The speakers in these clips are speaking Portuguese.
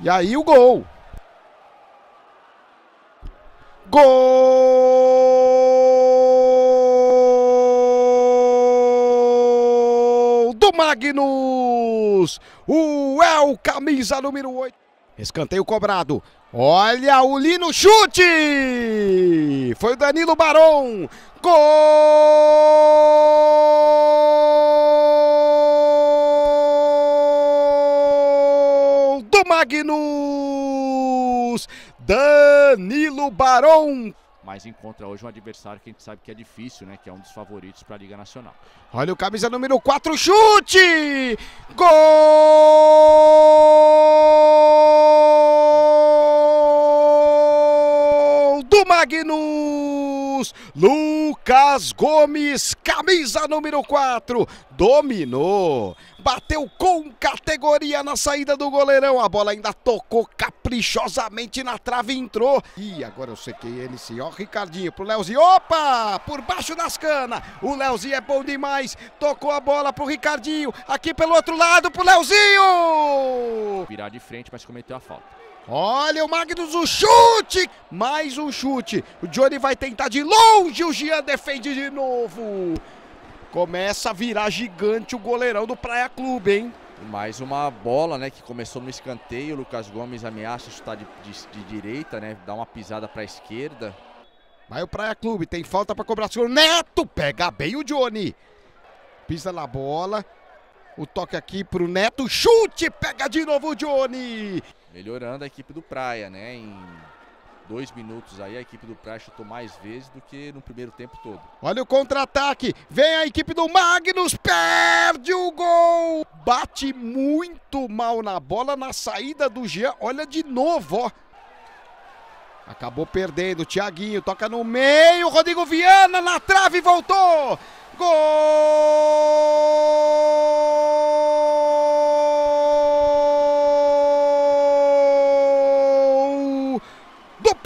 E aí o gol. Gol do Magnus! O El Camisa número 8. Escanteio cobrado. Olha o Lino chute! Foi o Danilo Barão. Gol! Magnus! Danilo Barão mas encontra hoje um adversário que a gente sabe que é difícil, né? Que é um dos favoritos para a Liga Nacional. Olha o camisa número 4, chute! Gol do Magnus! Lucas Gomes, camisa número 4, dominou, bateu com categoria na saída do goleirão. A bola ainda tocou capaz caprichosamente na trave entrou. E agora eu sei que ele sim, ó, Ricardinho pro Leozinho. Opa! Por baixo das canas. O Leozinho é bom demais. Tocou a bola pro Ricardinho. Aqui pelo outro lado pro Leozinho! Virar de frente, mas cometeu a falta. Olha o Magnus, o chute! Mais um chute. O Johnny vai tentar de longe, o Jean defende de novo. Começa a virar gigante o goleirão do Praia Clube, hein? Mais uma bola, né, que começou no escanteio, o Lucas Gomes ameaça chutar de, de, de direita, né, dá uma pisada para a esquerda. Vai o Praia Clube, tem falta para cobrar, o Neto, pega bem o Johnny. Pisa na bola, o toque aqui pro Neto, chute, pega de novo o Johnny. Melhorando a equipe do Praia, né, em dois minutos aí, a equipe do Praia chutou mais vezes do que no primeiro tempo todo. Olha o contra-ataque, vem a equipe do Magnus, perde o gol! Bate muito mal na bola, na saída do Jean, olha de novo, ó. Acabou perdendo, Thiaguinho toca no meio, Rodrigo Viana na trave, voltou! Gol!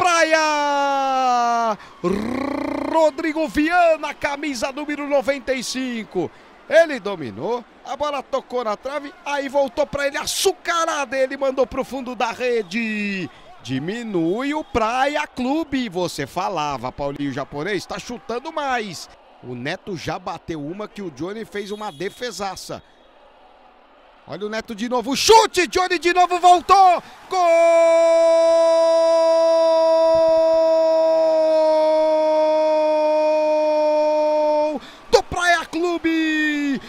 praia. Rodrigo Viana, camisa número 95. Ele dominou, a bola tocou na trave, aí voltou para ele, açucarada, ele mandou pro fundo da rede. Diminui o Praia Clube, você falava, Paulinho Japonês, está chutando mais. O Neto já bateu uma que o Johnny fez uma defesaça. Olha o Neto de novo, chute, Johnny de novo voltou, gol! Clube.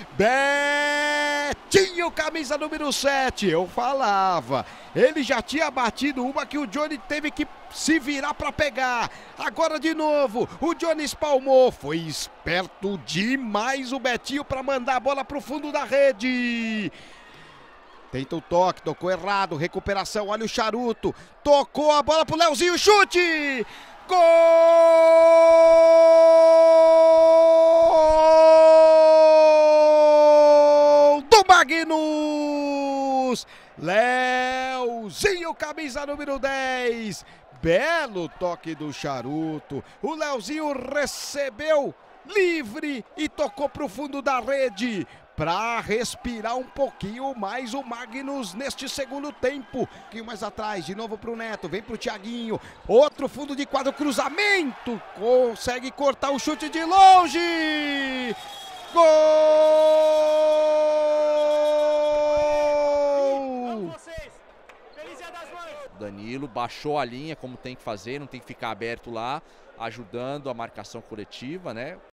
Betinho, camisa número 7. Eu falava. Ele já tinha batido uma que o Johnny teve que se virar para pegar. Agora de novo, o Johnny espalmou. Foi esperto demais o Betinho para mandar a bola para o fundo da rede. Tenta o toque, tocou errado, recuperação, olha o charuto. Tocou a bola pro Leozinho, chute! Gol! Magnus. Léozinho, camisa número 10. Belo toque do charuto. O Léozinho recebeu livre e tocou para o fundo da rede para respirar um pouquinho mais o Magnus neste segundo tempo. Um pouquinho mais atrás, de novo para o Neto, vem para o Thiaguinho. Outro fundo de quadro, cruzamento. Consegue cortar o chute de longe. Gol! Danilo baixou a linha como tem que fazer, não tem que ficar aberto lá, ajudando a marcação coletiva, né?